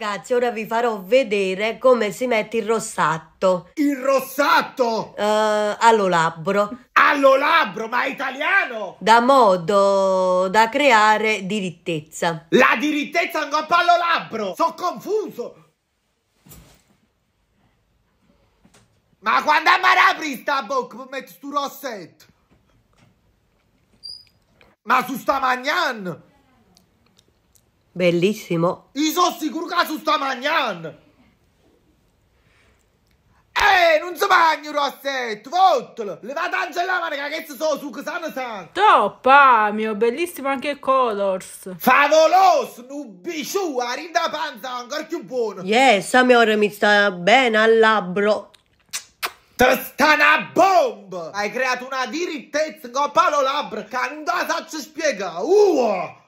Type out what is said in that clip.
ragazzi, ora vi farò vedere come si mette il rossatto. Il rossatto? Uh, eh, Allo labbro, ma è italiano! Da modo da creare dirittezza. La dirittezza allo labbro! Sono confuso! Ma quando mi apri sta bocca per mettere sto rossetto? Ma su sta mangiando? Bellissimo. I sossi curcasu sta mangiando. Eh, non si mangia rossetto, fottelo! Levate anche la mano, che sono su che sanno sanno! Toppa, ah, mio, bellissimo anche Colors! Favoloso, nubiciù, arriva da panza, ancora più buono! Yes, a ora mi sta bene al labbro! Te sta una bomba! Hai creato una dirittezza con palo labbra che non te la faccio spiegare! Uh!